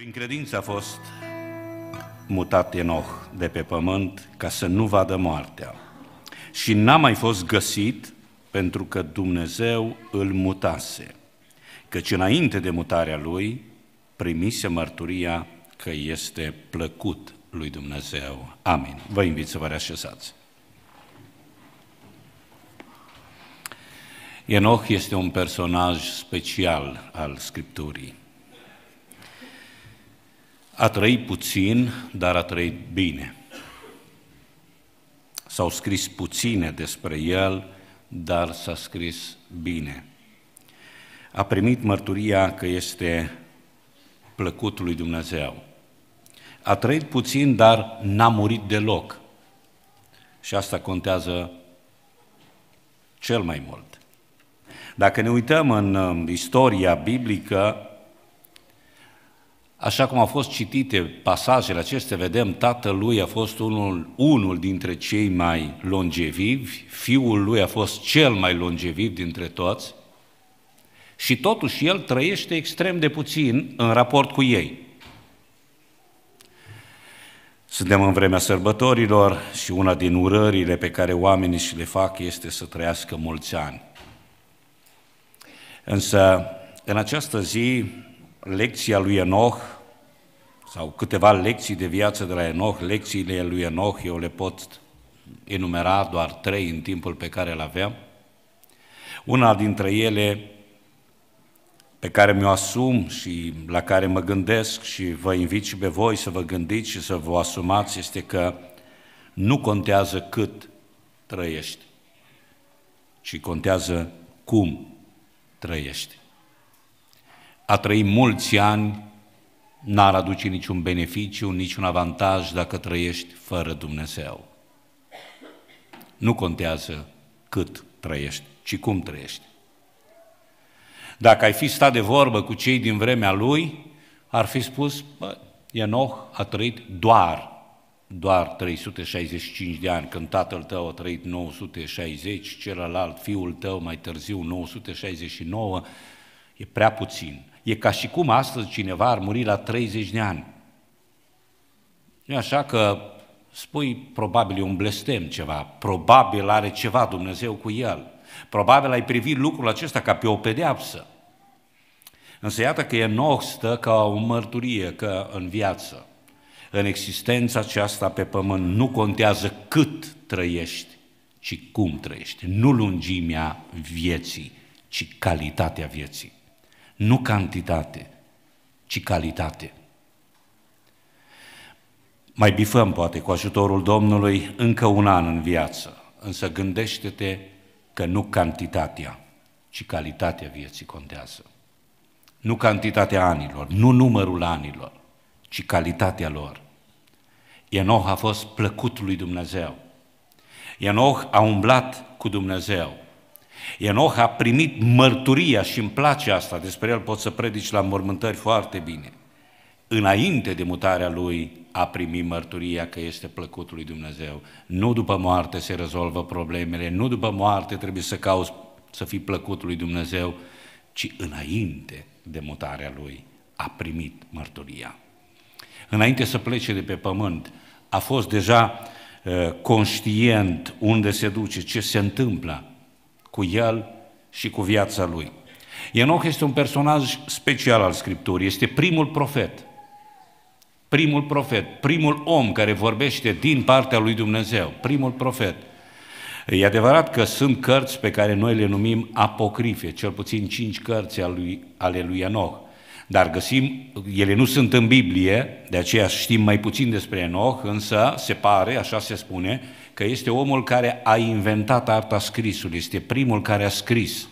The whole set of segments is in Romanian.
Prin credință a fost mutat Enoch de pe pământ ca să nu vadă moartea. Și n-a mai fost găsit pentru că Dumnezeu îl mutase, căci înainte de mutarea lui primise mărturia că este plăcut lui Dumnezeu. Amin. Vă invit să vă reașezați. Enoch este un personaj special al Scripturii. A trăit puțin, dar a trăit bine. S-au scris puține despre el, dar s-a scris bine. A primit mărturia că este plăcut lui Dumnezeu. A trăit puțin, dar n-a murit deloc. Și asta contează cel mai mult. Dacă ne uităm în um, istoria biblică, Așa cum au fost citite pasajele acestea, vedem, tatălui lui a fost unul, unul dintre cei mai longevivi, fiul lui a fost cel mai longeviv dintre toți și totuși el trăiește extrem de puțin în raport cu ei. Suntem în vremea sărbătorilor și una din urările pe care oamenii și le fac este să trăiască mulți ani. Însă, în această zi, lecția lui Enoch sau câteva lecții de viață de la Enoch, lecțiile lui Enoch eu le pot enumera doar trei în timpul pe care îl aveam. Una dintre ele pe care mi-o asum și la care mă gândesc și vă invit și pe voi să vă gândiți și să vă asumați este că nu contează cât trăiești, ci contează cum trăiești. A trăi mulți ani n-ar aduce niciun beneficiu, niciun avantaj dacă trăiești fără Dumnezeu. Nu contează cât trăiești, ci cum trăiești. Dacă ai fi stat de vorbă cu cei din vremea lui, ar fi spus, bă, Enoch a trăit doar, doar 365 de ani, când tatăl tău a trăit 960, celălalt, fiul tău mai târziu 969, e prea puțin. E ca și cum astăzi cineva ar muri la 30 de ani. Nu așa că spui, probabil e un blestem ceva, probabil are ceva Dumnezeu cu el, probabil ai privit lucrul acesta ca pe o pedeapsă. Însă iată că Enoch stă ca o mărturie că în viață, în existența aceasta pe pământ, nu contează cât trăiești, ci cum trăiești. Nu lungimea vieții, ci calitatea vieții. Nu cantitate, ci calitate. Mai bifăm, poate, cu ajutorul Domnului, încă un an în viață, însă gândește-te că nu cantitatea, ci calitatea vieții contează. Nu cantitatea anilor, nu numărul anilor, ci calitatea lor. Enoch a fost plăcut lui Dumnezeu. Enoch a umblat cu Dumnezeu. Enoch a primit mărturia și îmi place asta, despre el pot să predici la mormântări foarte bine. Înainte de mutarea lui a primit mărturia că este plăcut lui Dumnezeu. Nu după moarte se rezolvă problemele, nu după moarte trebuie să cauți să fii plăcut lui Dumnezeu, ci înainte de mutarea lui a primit mărturia. Înainte să plece de pe pământ, a fost deja uh, conștient unde se duce, ce se întâmplă, cu el și cu viața lui. Enoch este un personaj special al Scripturii, este primul profet, primul profet, primul om care vorbește din partea lui Dumnezeu, primul profet. E adevărat că sunt cărți pe care noi le numim apocrife, cel puțin cinci cărți ale lui, ale lui Enoch, dar găsim, ele nu sunt în Biblie, de aceea știm mai puțin despre Enoch, însă se pare, așa se spune, că este omul care a inventat arta scrisului, este primul care a scris.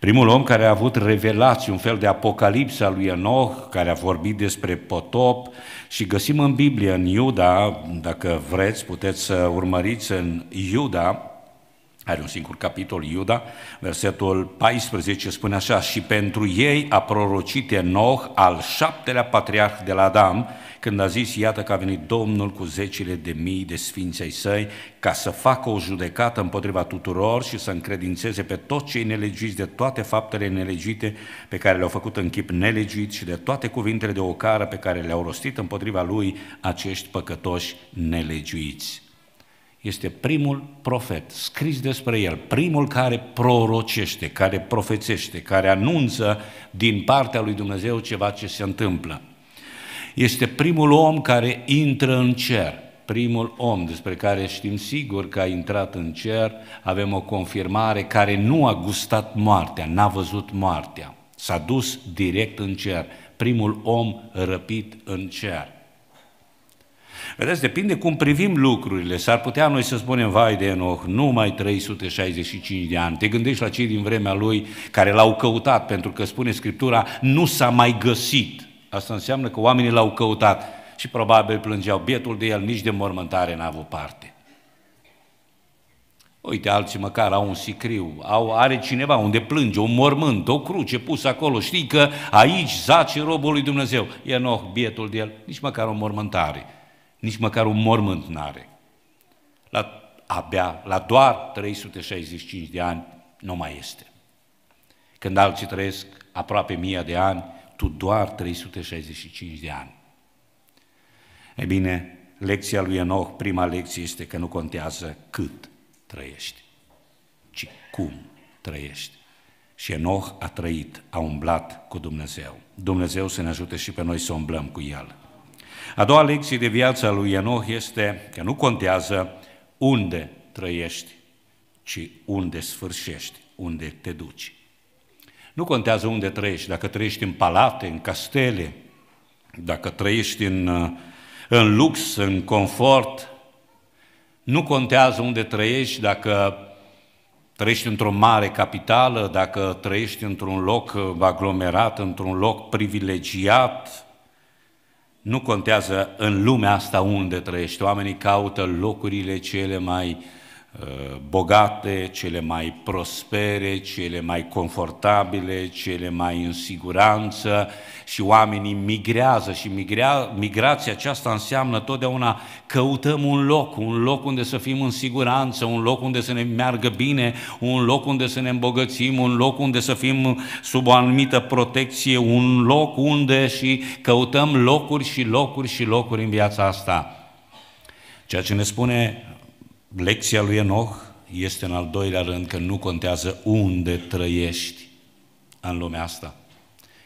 Primul om care a avut revelații, un fel de apocalipsa lui Enoch, care a vorbit despre potop și găsim în Biblie, în Iuda, dacă vreți, puteți să urmăriți în Iuda, are un singur capitol, Iuda, versetul 14 spune așa, și pentru ei a prorocit Enoch al șaptelea patriarh de la Adam, când a zis, iată că a venit Domnul cu zecile de mii de sfinții ai săi, ca să facă o judecată împotriva tuturor și să încredințeze pe toți cei nelegiți de toate faptele nelegite pe care le-au făcut în chip nelegit și de toate cuvintele de ocară pe care le-au rostit împotriva lui acești păcătoși nelegiți este primul profet scris despre el, primul care prorocește, care profețește, care anunță din partea lui Dumnezeu ceva ce se întâmplă. Este primul om care intră în cer, primul om despre care știm sigur că a intrat în cer, avem o confirmare care nu a gustat moartea, n-a văzut moartea, s-a dus direct în cer, primul om răpit în cer. Vedeți, depinde cum privim lucrurile. S-ar putea noi să spunem, vai de Enoch, numai 365 de ani. Te gândești la cei din vremea lui care l-au căutat, pentru că spune Scriptura, nu s-a mai găsit. Asta înseamnă că oamenii l-au căutat și probabil plângeau. Bietul de el nici de mormântare n-a avut parte. Uite, alții măcar au un sicriu, au, are cineva unde plânge, un mormânt, o cruce pusă acolo. Știi că aici zace robul lui Dumnezeu. Enoch, bietul de el, nici măcar o mormântare nici măcar un mormânt n-are. La, abia, la doar 365 de ani nu mai este. Când alții trăiesc aproape mia de ani, tu doar 365 de ani. E bine, lecția lui Enoch, prima lecție este că nu contează cât trăiești, ci cum trăiești. Și Enoch a trăit, a umblat cu Dumnezeu. Dumnezeu să ne ajute și pe noi să umblăm cu El. A doua lecție de viață a lui Enoch este că nu contează unde trăiești, ci unde sfârșești, unde te duci. Nu contează unde trăiești, dacă trăiești în palate, în castele, dacă trăiești în, uh, în lux, în confort, nu contează unde trăiești, dacă trăiești într-o mare capitală, dacă trăiești într-un loc aglomerat, într-un loc privilegiat, nu contează în lumea asta unde trăiești, oamenii caută locurile cele mai uh, Uh, bogate, cele mai prospere, cele mai confortabile, cele mai în siguranță și oamenii migrează și migrea, migrația aceasta înseamnă totdeauna căutăm un loc, un loc unde să fim în siguranță, un loc unde să ne meargă bine, un loc unde să ne îmbogățim, un loc unde să fim sub o anumită protecție, un loc unde și căutăm locuri și locuri și locuri în viața asta. Ceea ce ne spune Lecția lui Enoch este în al doilea rând că nu contează unde trăiești în lumea asta.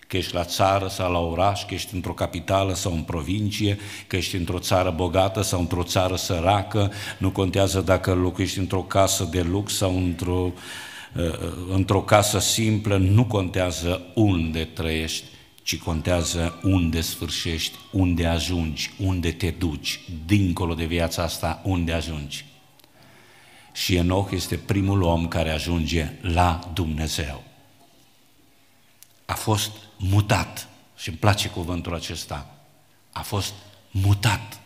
Că ești la țară sau la oraș, că ești într-o capitală sau în provincie, că ești într-o țară bogată sau într-o țară săracă, nu contează dacă locuiești într-o casă de lux sau într-o, uh, uh, într-o casă simplă, nu contează unde trăiești, ci contează unde sfârșești, unde ajungi, unde te duci, dincolo de viața asta, unde ajungi și Enoch este primul om care ajunge la Dumnezeu. A fost mutat și îmi place cuvântul acesta. A fost mutat.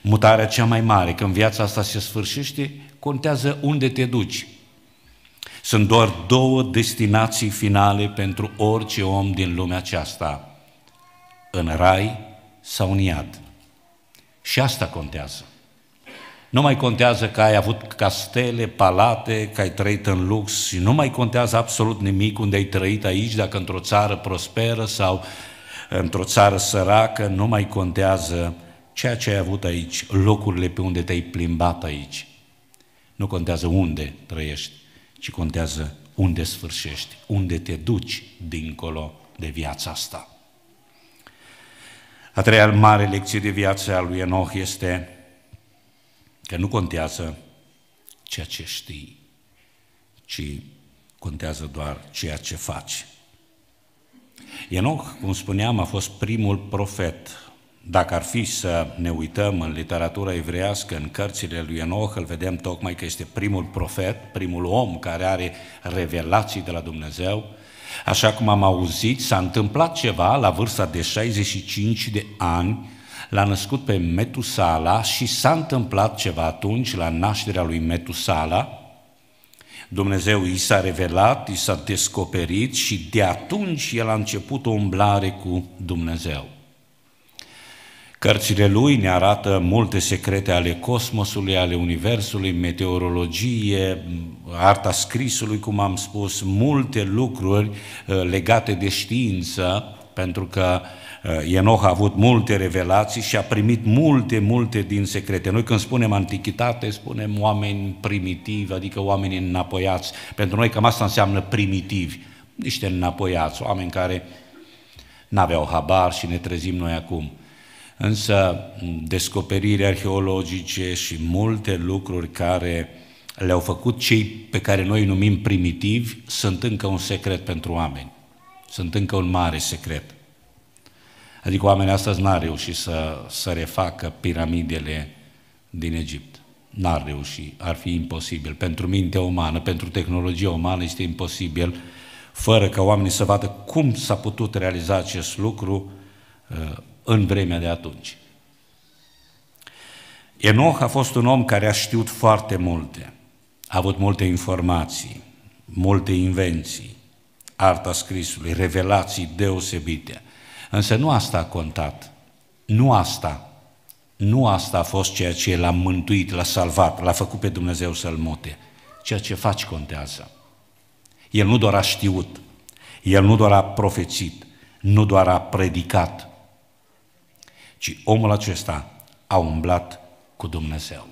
Mutarea cea mai mare, când viața asta se sfârșește, contează unde te duci. Sunt doar două destinații finale pentru orice om din lumea aceasta, în rai sau în iad. Și asta contează. Nu mai contează că ai avut castele, palate, că ai trăit în lux și nu mai contează absolut nimic unde ai trăit aici, dacă într-o țară prosperă sau într-o țară săracă, nu mai contează ceea ce ai avut aici, locurile pe unde te-ai plimbat aici. Nu contează unde trăiești, ci contează unde sfârșești, unde te duci dincolo de viața asta. A treia mare lecție de viață a lui Enoch este Că nu contează ceea ce știi, ci contează doar ceea ce faci. Enoch, cum spuneam, a fost primul profet. Dacă ar fi să ne uităm în literatura evrească, în cărțile lui Enoch, îl vedem tocmai că este primul profet, primul om care are revelații de la Dumnezeu. Așa cum am auzit, s-a întâmplat ceva la vârsta de 65 de ani, L-a născut pe Metusala și s-a întâmplat ceva atunci la nașterea lui Metusala. Dumnezeu i s-a revelat, i s-a descoperit și de atunci el a început o umblare cu Dumnezeu. Cărțile lui ne arată multe secrete ale cosmosului, ale universului, meteorologie, arta scrisului, cum am spus, multe lucruri uh, legate de știință, pentru că Eh, Enoch a avut multe revelații și a primit multe, multe din secrete. Noi când spunem antichitate, spunem oameni primitivi, adică oameni înapoiați. Pentru noi cam asta înseamnă primitivi, niște înapoiați, oameni care n-aveau habar și ne trezim noi acum. Însă descoperiri arheologice și multe lucruri care le-au făcut cei pe care noi îi numim primitivi sunt încă un secret pentru oameni. Sunt încă un mare secret. Adică oamenii astăzi n-ar reuși să, să refacă piramidele din Egipt. N-ar reuși, ar fi imposibil. Pentru mintea umană, pentru tehnologia umană este imposibil, fără ca oamenii să vadă cum s-a putut realiza acest lucru uh, în vremea de atunci. Enoch a fost un om care a știut foarte multe, a avut multe informații, multe invenții, arta scrisului, revelații deosebite – Însă nu asta a contat. Nu asta. Nu asta a fost ceea ce l-a mântuit, l-a salvat, l-a făcut pe Dumnezeu să-l mute. Ceea ce faci contează. El nu doar a știut, el nu doar a profețit, nu doar a predicat, ci omul acesta a umblat cu Dumnezeu.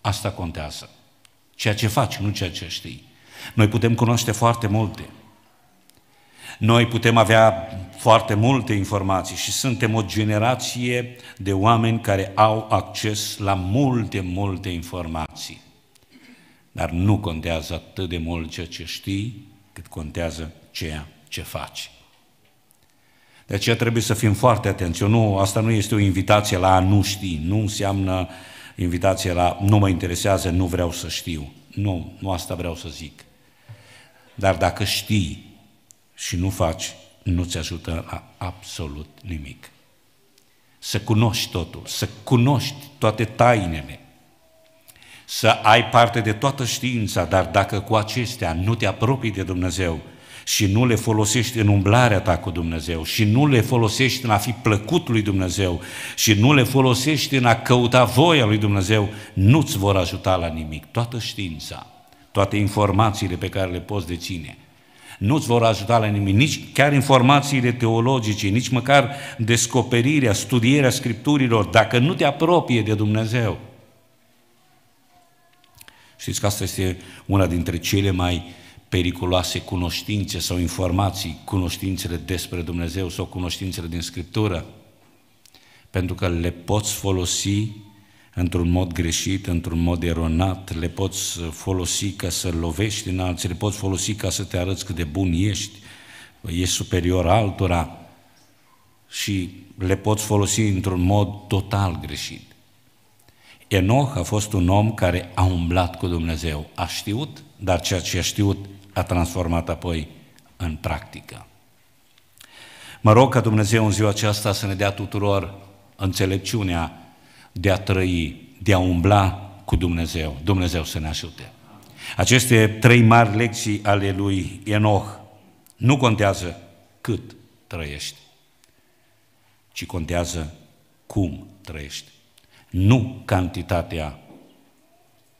Asta contează. Ceea ce faci, nu ceea ce știi. Noi putem cunoaște foarte multe, noi putem avea foarte multe informații și suntem o generație de oameni care au acces la multe, multe informații. Dar nu contează atât de mult ceea ce știi, cât contează ceea ce faci. De aceea trebuie să fim foarte atenți. Eu nu, asta nu este o invitație la a nu ști, nu înseamnă invitație la nu mă interesează, nu vreau să știu. Nu, nu asta vreau să zic. Dar dacă știi și nu faci, nu-ți ajută la absolut nimic. Să cunoști totul, să cunoști toate tainele, să ai parte de toată știința, dar dacă cu acestea nu te apropii de Dumnezeu și nu le folosești în umblarea ta cu Dumnezeu și nu le folosești în a fi plăcut lui Dumnezeu și nu le folosești în a căuta voia lui Dumnezeu, nu-ți vor ajuta la nimic. Toată știința, toate informațiile pe care le poți deține, nu-ți vor ajuta la nimic, nici chiar informațiile teologice, nici măcar descoperirea, studierea Scripturilor, dacă nu te apropie de Dumnezeu. Știți că asta este una dintre cele mai periculoase cunoștințe sau informații, cunoștințele despre Dumnezeu sau cunoștințele din Scriptură, pentru că le poți folosi într-un mod greșit, într-un mod eronat, le poți folosi ca să lovești în alții, le poți folosi ca să te arăți cât de bun ești, ești superior altora și le poți folosi într-un mod total greșit. Enoch a fost un om care a umblat cu Dumnezeu, a știut, dar ceea ce a știut a transformat apoi în practică. Mă rog ca Dumnezeu în ziua aceasta să ne dea tuturor înțelepciunea de a trăi, de a umbla cu Dumnezeu. Dumnezeu să ne ajute. Aceste trei mari lecții ale lui Enoch nu contează cât trăiești, ci contează cum trăiești. Nu cantitatea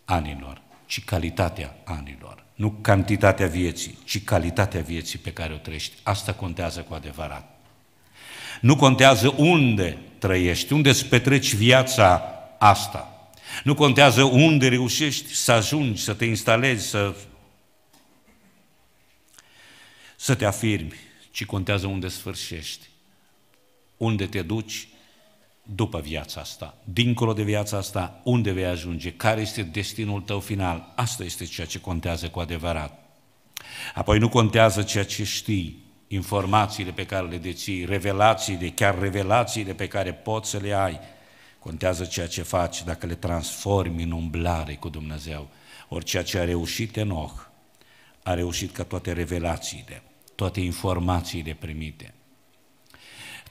anilor, ci calitatea anilor. Nu cantitatea vieții, ci calitatea vieții pe care o trăiești. Asta contează cu adevărat. Nu contează unde trăiești, unde îți petreci viața asta. Nu contează unde reușești să ajungi, să te instalezi, să, să te afirmi, ci contează unde sfârșești, unde te duci după viața asta, dincolo de viața asta, unde vei ajunge, care este destinul tău final. Asta este ceea ce contează cu adevărat. Apoi nu contează ceea ce știi, informațiile pe care le deții, revelațiile, chiar revelațiile pe care poți să le ai. Contează ceea ce faci, dacă le transformi în umblare cu Dumnezeu. Ori ceea ce a reușit Enoch, a reușit ca toate revelațiile, toate informațiile primite –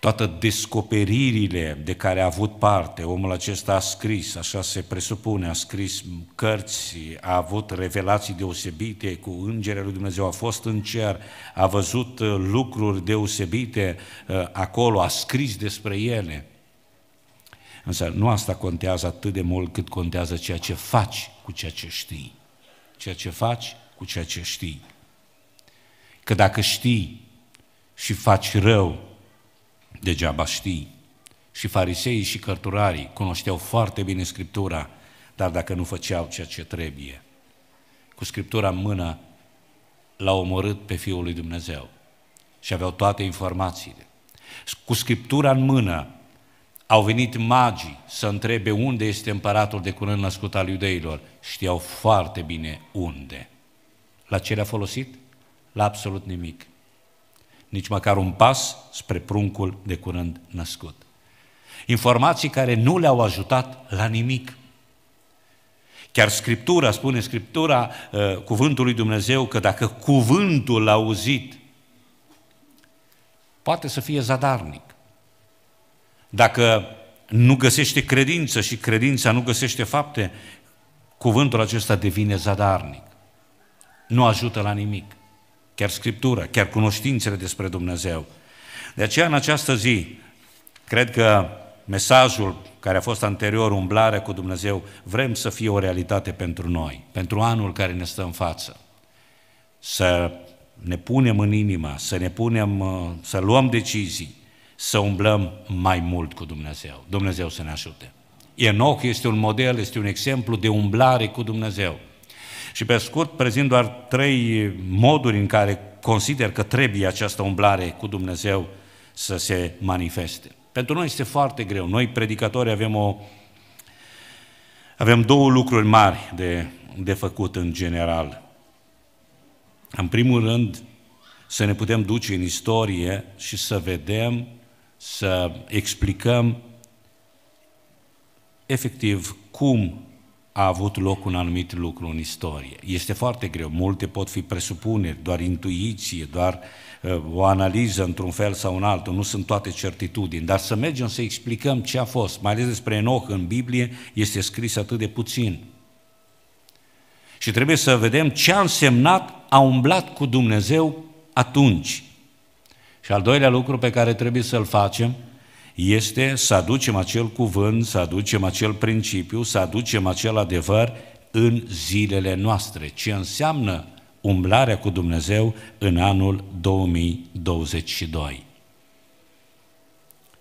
toate descoperirile de care a avut parte, omul acesta a scris, așa se presupune, a scris cărți, a avut revelații deosebite cu îngerea lui Dumnezeu, a fost în cer, a văzut uh, lucruri deosebite uh, acolo, a scris despre ele. Însă nu asta contează atât de mult cât contează ceea ce faci cu ceea ce știi. Ceea ce faci cu ceea ce știi. Că dacă știi și faci rău, degeaba știi. Și fariseii și cărturarii cunoșteau foarte bine Scriptura, dar dacă nu făceau ceea ce trebuie, cu Scriptura în mână, l-au omorât pe Fiul lui Dumnezeu și aveau toate informațiile. Cu Scriptura în mână, au venit magii să întrebe unde este împăratul de curând născut al iudeilor. Știau foarte bine unde. La ce le-a folosit? La absolut nimic nici măcar un pas spre pruncul de curând născut. Informații care nu le-au ajutat la nimic. Chiar Scriptura, spune Scriptura, uh, cuvântul lui Dumnezeu, că dacă cuvântul auzit poate să fie zadarnic. Dacă nu găsește credință și credința nu găsește fapte, cuvântul acesta devine zadarnic. Nu ajută la nimic chiar Scriptura, chiar cunoștințele despre Dumnezeu. De aceea, în această zi, cred că mesajul care a fost anterior, umblarea cu Dumnezeu, vrem să fie o realitate pentru noi, pentru anul care ne stă în față. Să ne punem în inima, să ne punem, uh, să luăm decizii, să umblăm mai mult cu Dumnezeu. Dumnezeu să ne ajute. Enoch este un model, este un exemplu de umblare cu Dumnezeu. Și pe scurt prezint doar trei moduri în care consider că trebuie această umblare cu Dumnezeu să se manifeste. Pentru noi este foarte greu. Noi, predicatori, avem, o, avem două lucruri mari de, de făcut în general. În primul rând, să ne putem duce în istorie și să vedem, să explicăm efectiv cum a avut loc un anumit lucru în istorie. Este foarte greu, multe pot fi presupuneri, doar intuiție, doar uh, o analiză într-un fel sau în altul, nu sunt toate certitudini, dar să mergem să explicăm ce a fost, mai ales despre Enoch în Biblie, este scris atât de puțin. Și trebuie să vedem ce a însemnat a umblat cu Dumnezeu atunci. Și al doilea lucru pe care trebuie să-l facem, este să aducem acel cuvânt, să aducem acel principiu, să aducem acel adevăr în zilele noastre. Ce înseamnă umblarea cu Dumnezeu în anul 2022?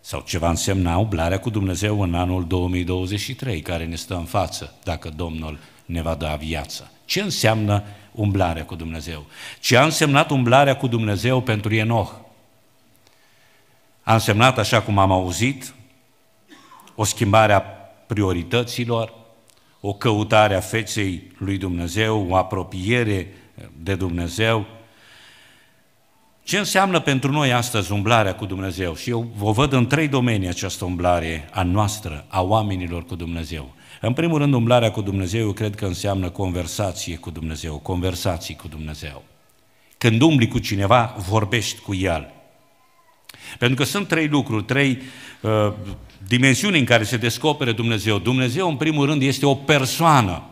Sau ce va însemna umblarea cu Dumnezeu în anul 2023, care ne stă în față, dacă Domnul ne va da viață? Ce înseamnă umblarea cu Dumnezeu? Ce a însemnat umblarea cu Dumnezeu pentru Enoch? a însemnat, așa cum am auzit, o schimbare a priorităților, o căutare a feței lui Dumnezeu, o apropiere de Dumnezeu. Ce înseamnă pentru noi astăzi umblarea cu Dumnezeu? Și eu o văd în trei domenii această umblare a noastră, a oamenilor cu Dumnezeu. În primul rând, umblarea cu Dumnezeu, eu cred că înseamnă conversație cu Dumnezeu, conversații cu Dumnezeu. Când umbli cu cineva, vorbești cu El – pentru că sunt trei lucruri, trei uh, dimensiuni în care se descopere Dumnezeu. Dumnezeu, în primul rând, este o persoană.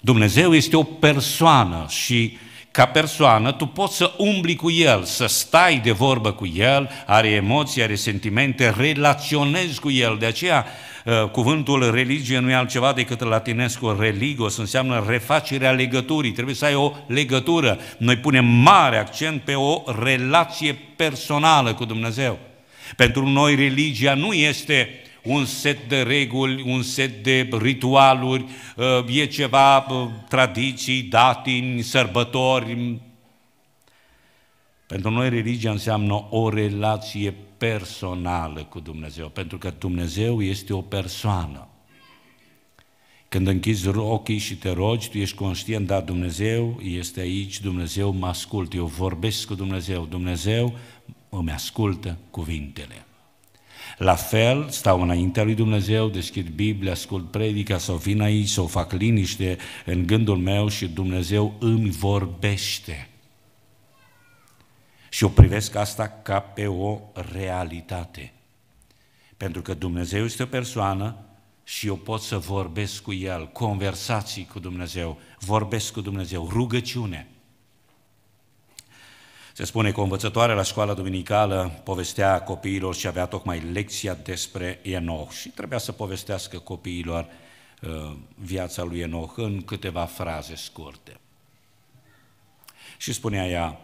Dumnezeu este o persoană și ca persoană tu poți să umbli cu El, să stai de vorbă cu El, are emoții, are sentimente, relaționezi cu El. De aceea Eh, cuvântul religie nu e altceva decât latinescul religos, înseamnă refacerea legăturii, trebuie să ai o legătură. Noi punem mare accent pe o relație personală cu Dumnezeu. Pentru noi religia nu este un set de reguli, un set de ritualuri, eh, e ceva eh, tradiții, datini, sărbători. Pentru noi religia înseamnă o relație personală cu Dumnezeu, pentru că Dumnezeu este o persoană. Când închizi ochii și te rogi, tu ești conștient, da, Dumnezeu este aici, Dumnezeu mă ascultă, eu vorbesc cu Dumnezeu, Dumnezeu îmi ascultă cuvintele. La fel, stau înaintea lui Dumnezeu, deschid Biblia, ascult predica sau vin aici, sau fac liniște în gândul meu și Dumnezeu îmi vorbește. Și eu privesc asta ca pe o realitate. Pentru că Dumnezeu este o persoană și eu pot să vorbesc cu El, conversații cu Dumnezeu, vorbesc cu Dumnezeu, rugăciune. Se spune că o învățătoare la școala dominicală povestea copiilor și avea tocmai lecția despre Enoch și trebuia să povestească copiilor uh, viața lui Enoch în câteva fraze scurte. Și spunea ea,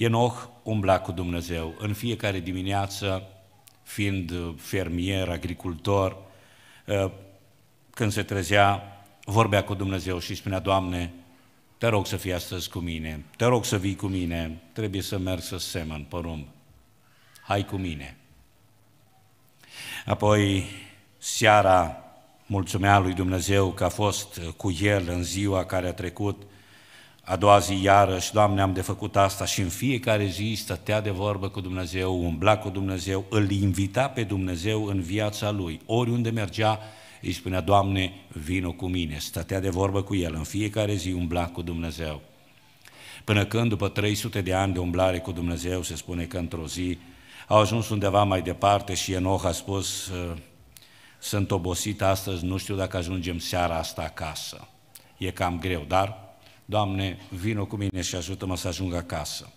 Enoch umbla cu Dumnezeu în fiecare dimineață, fiind uh, fermier, agricultor, uh, când se trezea, vorbea cu Dumnezeu și spunea, Doamne, te rog să fii astăzi cu mine, te rog să vii cu mine, trebuie să merg să semăn porumb, hai cu mine. Apoi, seara, mulțumea lui Dumnezeu că a fost uh, cu el în ziua care a trecut, a doua zi iarăși, Doamne, am de făcut asta și în fiecare zi stătea de vorbă cu Dumnezeu, umbla cu Dumnezeu, îl invita pe Dumnezeu în viața lui. Oriunde mergea, îi spunea, Doamne, vino cu mine. Stătea de vorbă cu el, în fiecare zi umbla cu Dumnezeu. Până când, după 300 de ani de umblare cu Dumnezeu, se spune că într-o zi au ajuns undeva mai departe și Enoch a spus, ă, sunt obosit astăzi, nu știu dacă ajungem seara asta acasă. E cam greu, dar Doamne, vină cu mine și ajută-mă să ajung acasă.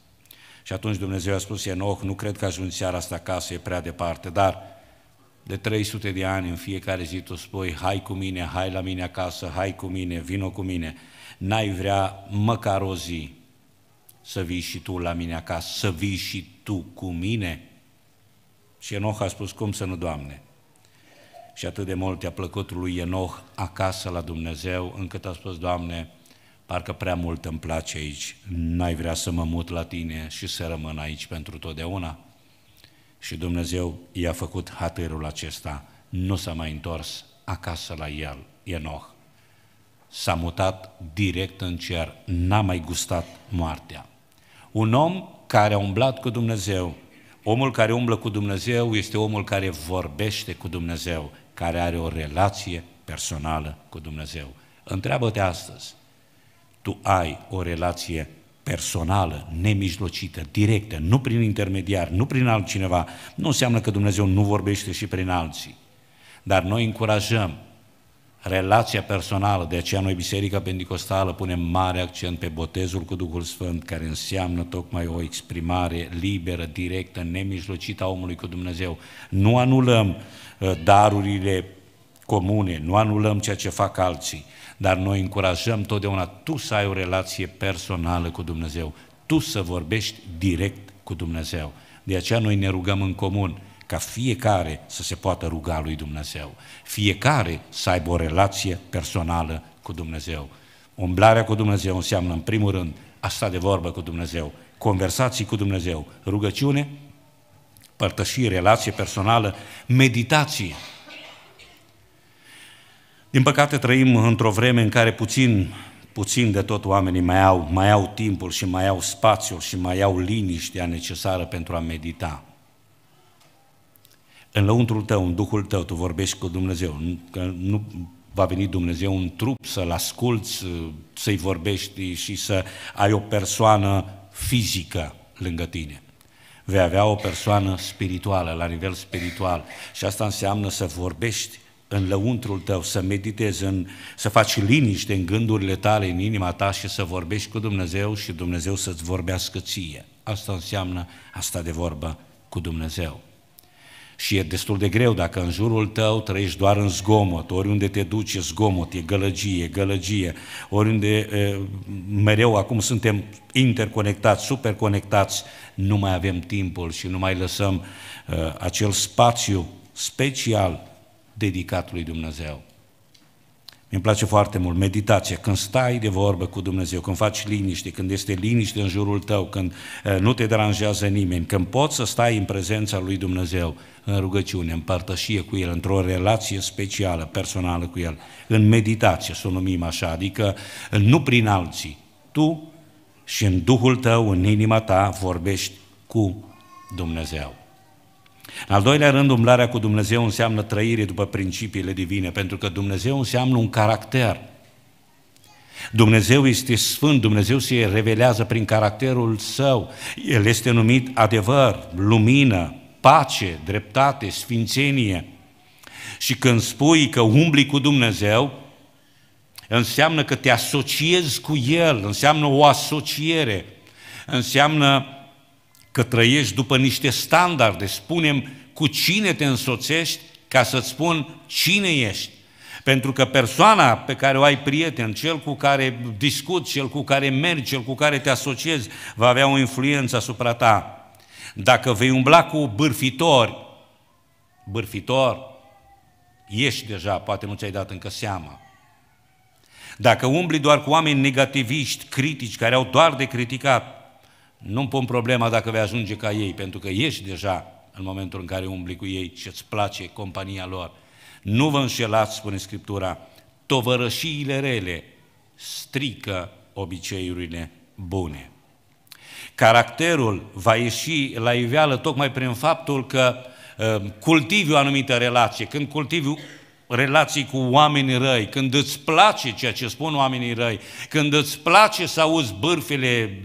Și atunci Dumnezeu a spus, Enoch, nu cred că ajungi seara asta acasă, e prea departe, dar de 300 de ani în fiecare zi tu spui, hai cu mine, hai la mine acasă, hai cu mine, vină cu mine. N-ai vrea măcar o zi să vii și tu la mine acasă, să vii și tu cu mine? Și Enoch a spus, cum să nu, Doamne? Și atât de mult i-a plăcut lui Enoch acasă la Dumnezeu, încât a spus, Doamne, parcă prea mult îmi place aici, n-ai vrea să mă mut la tine și să rămân aici pentru totdeauna? Și Dumnezeu i-a făcut hatărul acesta, nu s-a mai întors acasă la el, Enoch. S-a mutat direct în cer, n-a mai gustat moartea. Un om care a umblat cu Dumnezeu, omul care umblă cu Dumnezeu este omul care vorbește cu Dumnezeu, care are o relație personală cu Dumnezeu. Întreabă-te astăzi, tu ai o relație personală, nemijlocită, directă, nu prin intermediar, nu prin altcineva, nu înseamnă că Dumnezeu nu vorbește și prin alții. Dar noi încurajăm relația personală, de aceea noi Biserica Pentecostală punem mare accent pe botezul cu Duhul Sfânt, care înseamnă tocmai o exprimare liberă, directă, nemijlocită a omului cu Dumnezeu. Nu anulăm uh, darurile comune, nu anulăm ceea ce fac alții, dar noi încurajăm totdeauna tu să ai o relație personală cu Dumnezeu, tu să vorbești direct cu Dumnezeu. De aceea noi ne rugăm în comun ca fiecare să se poată ruga lui Dumnezeu, fiecare să aibă o relație personală cu Dumnezeu. Umblarea cu Dumnezeu înseamnă, în primul rând, asta de vorbă cu Dumnezeu, conversații cu Dumnezeu, rugăciune, părtășie, relație personală, meditație, din păcate trăim într-o vreme în care puțin, puțin de tot oamenii mai au, mai au timpul și mai au spațiul și mai au liniștea necesară pentru a medita. În lăuntrul tău, în Duhul tău, tu vorbești cu Dumnezeu. Că nu va veni Dumnezeu un trup să-L asculți, să-I vorbești și să ai o persoană fizică lângă tine vei avea o persoană spirituală, la nivel spiritual. Și asta înseamnă să vorbești în lăuntrul tău, să meditezi, în, să faci liniște în gândurile tale, în inima ta și să vorbești cu Dumnezeu și Dumnezeu să-ți vorbească ție. Asta înseamnă asta de vorbă cu Dumnezeu. Și e destul de greu dacă în jurul tău trăiești doar în zgomot, oriunde te duci e zgomot, e gălăgie, gălăgie, oriunde e, mereu acum suntem interconectați, superconectați, nu mai avem timpul și nu mai lăsăm e, acel spațiu special dedicat lui Dumnezeu. Mi-mi place foarte mult meditația, când stai de vorbă cu Dumnezeu, când faci liniște, când este liniște în jurul tău, când eh, nu te deranjează nimeni, când poți să stai în prezența lui Dumnezeu, în rugăciune, în părtășie cu El, într-o relație specială, personală cu El, în meditație, să o numim așa, adică eh, nu prin alții, tu și în Duhul tău, în inima ta, vorbești cu Dumnezeu. În al doilea rând, umblarea cu Dumnezeu înseamnă trăire după principiile divine, pentru că Dumnezeu înseamnă un caracter. Dumnezeu este sfânt, Dumnezeu se revelează prin caracterul său. El este numit adevăr, lumină, pace, dreptate, sfințenie. Și când spui că umbli cu Dumnezeu, înseamnă că te asociezi cu El, înseamnă o asociere, înseamnă că trăiești după niște standarde. Spunem cu cine te însoțești ca să-ți spun cine ești. Pentru că persoana pe care o ai prieten, cel cu care discuți, cel cu care mergi, cel cu care te asociezi, va avea o influență asupra ta. Dacă vei umbla cu bârfitori, bârfitor, ești deja, poate nu ți-ai dat încă seama. Dacă umbli doar cu oameni negativiști, critici, care au doar de criticat, nu-mi pun problema dacă vei ajunge ca ei, pentru că ești deja în momentul în care umbli cu ei și îți place compania lor. Nu vă înșelați, spune Scriptura, tovărășiile rele strică obiceiurile bune. Caracterul va ieși la iveală tocmai prin faptul că um, cultivi o anumită relație, când cultivi relații cu oameni răi, când îți place ceea ce spun oamenii răi, când îți place să auzi bârfele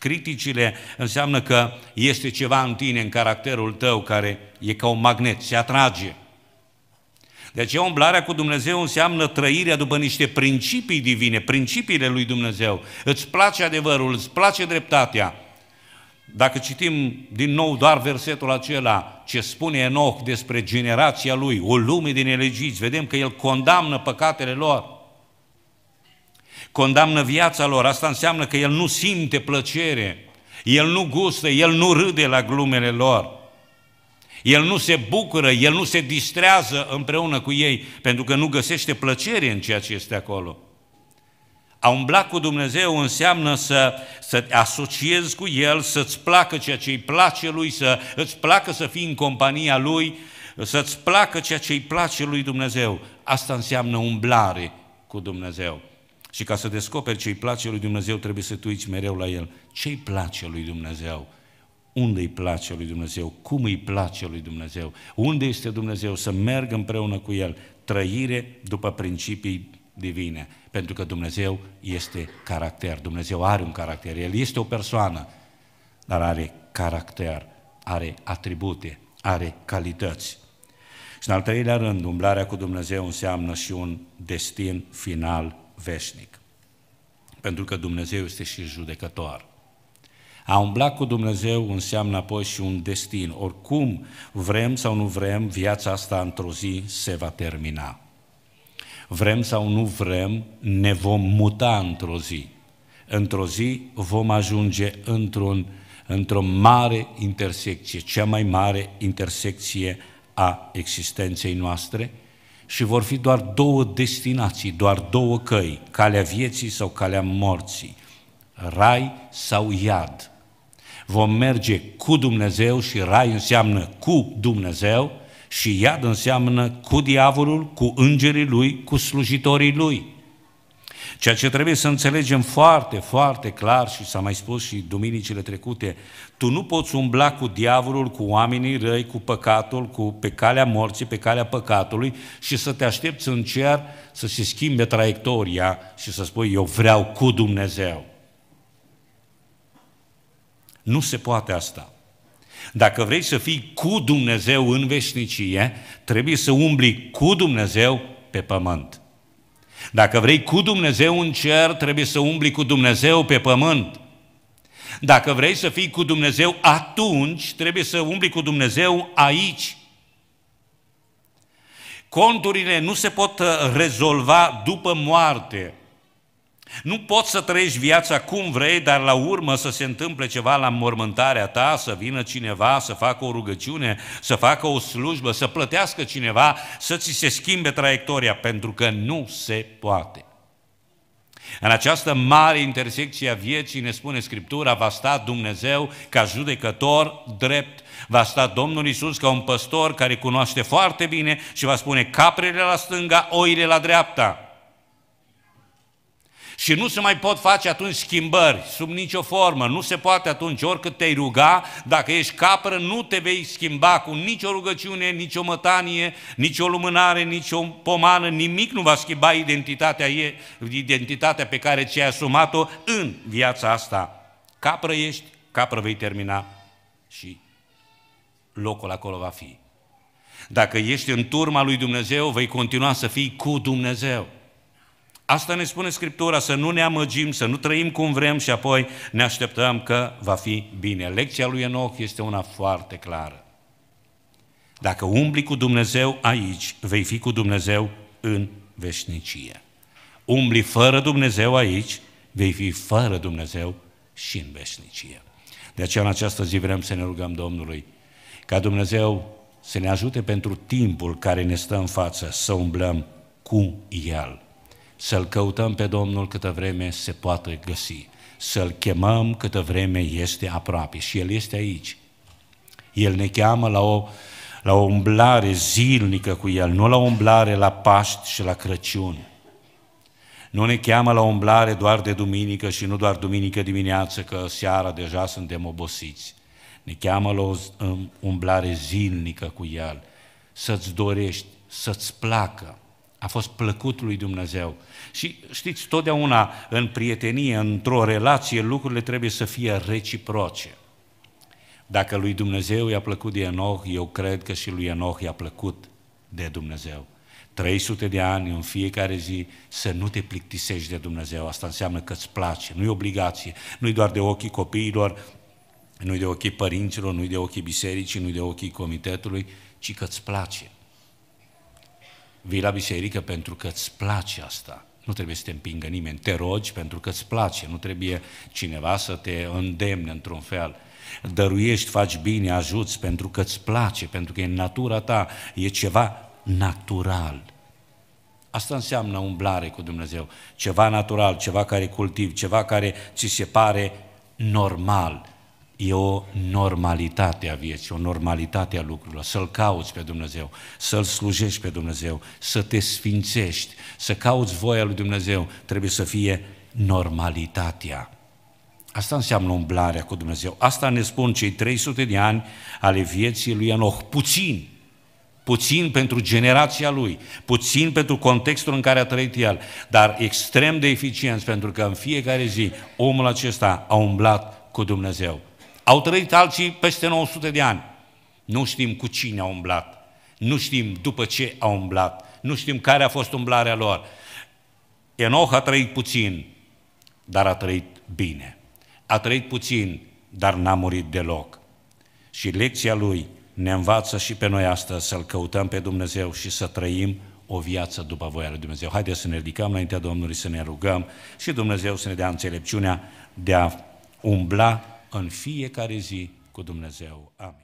Criticile înseamnă că este ceva în tine, în caracterul tău, care e ca un magnet, se atrage. De deci, aceea umblarea cu Dumnezeu înseamnă trăirea după niște principii divine, principiile lui Dumnezeu. Îți place adevărul, îți place dreptatea. Dacă citim din nou doar versetul acela ce spune Enoch despre generația lui, o lume din elegiți, vedem că el condamnă păcatele lor condamnă viața lor. Asta înseamnă că el nu simte plăcere, el nu gustă, el nu râde la glumele lor. El nu se bucură, el nu se distrează împreună cu ei, pentru că nu găsește plăcere în ceea ce este acolo. A umbla cu Dumnezeu înseamnă să, să te asociezi cu El, să-ți placă ceea ce îi place Lui, să îți placă să fii în compania Lui, să-ți placă ceea ce îi place Lui Dumnezeu. Asta înseamnă umblare cu Dumnezeu. Și ca să descoperi ce-i place lui Dumnezeu, trebuie să te uiți mereu la el. Ce-i place lui Dumnezeu? Unde îi place lui Dumnezeu? Cum îi place lui Dumnezeu? Unde este Dumnezeu? Să merg împreună cu el. Trăire după principii divine. Pentru că Dumnezeu este caracter. Dumnezeu are un caracter. El este o persoană, dar are caracter, are atribute, are calități. Și în al treilea rând, umblarea cu Dumnezeu înseamnă și un destin final veșnic. Pentru că Dumnezeu este și judecător. A umbla cu Dumnezeu înseamnă apoi și un destin. Oricum vrem sau nu vrem, viața asta într-o zi se va termina. Vrem sau nu vrem, ne vom muta într-o zi. Într-o zi vom ajunge într-un, într-o mare intersecție, cea mai mare intersecție a existenței noastre – și vor fi doar două destinații, doar două căi, calea vieții sau calea morții, rai sau iad. Vom merge cu Dumnezeu și rai înseamnă cu Dumnezeu și iad înseamnă cu diavolul, cu îngerii lui, cu slujitorii lui. Ceea ce trebuie să înțelegem foarte, foarte clar și s-a mai spus și duminicile trecute, tu nu poți umbla cu diavolul, cu oamenii răi, cu păcatul, cu pe calea morții, pe calea păcatului și să te aștepți în cer să se schimbe traiectoria și să spui eu vreau cu Dumnezeu. Nu se poate asta. Dacă vrei să fii cu Dumnezeu în veșnicie, trebuie să umbli cu Dumnezeu pe pământ. Dacă vrei cu Dumnezeu în cer, trebuie să umbli cu Dumnezeu pe pământ. Dacă vrei să fii cu Dumnezeu atunci, trebuie să umbli cu Dumnezeu aici. Conturile nu se pot uh, rezolva după moarte. Nu poți să trăiești viața cum vrei, dar la urmă să se întâmple ceva la mormântarea ta, să vină cineva, să facă o rugăciune, să facă o slujbă, să plătească cineva, să ți se schimbe traiectoria, pentru că nu se poate. În această mare intersecție a vieții, ne spune Scriptura, va sta Dumnezeu ca judecător drept, va sta Domnul Isus ca un păstor care cunoaște foarte bine și va spune caprele la stânga, oile la dreapta. Și nu se mai pot face atunci schimbări, sub nicio formă. Nu se poate atunci, oricât te-ai ruga, dacă ești capră, nu te vei schimba cu nicio rugăciune, nicio mătanie, nicio lumânare, nicio pomană, nimic nu va schimba identitatea, e, identitatea pe care ți-ai asumat-o în viața asta. Capră ești, capră vei termina și locul acolo va fi. Dacă ești în turma lui Dumnezeu, vei continua să fii cu Dumnezeu. Asta ne spune Scriptura, să nu ne amăgim, să nu trăim cum vrem și apoi ne așteptăm că va fi bine. Lecția lui Enoch este una foarte clară. Dacă umbli cu Dumnezeu aici, vei fi cu Dumnezeu în veșnicie. Umbli fără Dumnezeu aici, vei fi fără Dumnezeu și în veșnicie. De aceea în această zi vrem să ne rugăm Domnului ca Dumnezeu să ne ajute pentru timpul care ne stă în față să umblăm cu El să-L căutăm pe Domnul câtă vreme se poate găsi, să-L chemăm câtă vreme este aproape și El este aici. El ne cheamă la o, la o umblare zilnică cu El, nu la o umblare la Paști și la Crăciun. Nu ne cheamă la umblare doar de duminică și nu doar duminică dimineață, că seara deja suntem obosiți. Ne cheamă la o um, umblare zilnică cu El, să-ți dorești, să-ți placă a fost plăcut lui Dumnezeu. Și știți, totdeauna în prietenie, într-o relație, lucrurile trebuie să fie reciproce. Dacă lui Dumnezeu i-a plăcut de Enoch, eu cred că și lui Enoch i-a plăcut de Dumnezeu. 300 de ani în fiecare zi să nu te plictisești de Dumnezeu. Asta înseamnă că îți place, nu e obligație, nu e doar de ochii copiilor, nu e de ochii părinților, nu e de ochii bisericii, nu e de ochii comitetului, ci că îți place vii la biserică pentru că îți place asta. Nu trebuie să te împingă nimeni, te rogi pentru că îți place, nu trebuie cineva să te îndemne într-un fel. Dăruiești, faci bine, ajuți pentru că îți place, pentru că e natura ta, e ceva natural. Asta înseamnă umblare cu Dumnezeu, ceva natural, ceva care cultivi, ceva care ți se pare normal e o normalitate a vieții, o normalitate a lucrurilor, să-L cauți pe Dumnezeu, să-L slujești pe Dumnezeu, să te sfințești, să cauți voia lui Dumnezeu, trebuie să fie normalitatea. Asta înseamnă umblarea cu Dumnezeu. Asta ne spun cei 300 de ani ale vieții lui Enoch. Puțin, puțin pentru generația lui, puțin pentru contextul în care a trăit el, dar extrem de eficient pentru că în fiecare zi omul acesta a umblat cu Dumnezeu. Au trăit alții peste 900 de ani. Nu știm cu cine au umblat, nu știm după ce au umblat, nu știm care a fost umblarea lor. Enoch a trăit puțin, dar a trăit bine. A trăit puțin, dar n-a murit deloc. Și lecția lui ne învață și pe noi astăzi să-L căutăm pe Dumnezeu și să trăim o viață după voia lui Dumnezeu. Haideți să ne ridicăm înaintea Domnului, să ne rugăm și Dumnezeu să ne dea înțelepciunea de a umbla în fiecare zi cu Dumnezeu. Amin.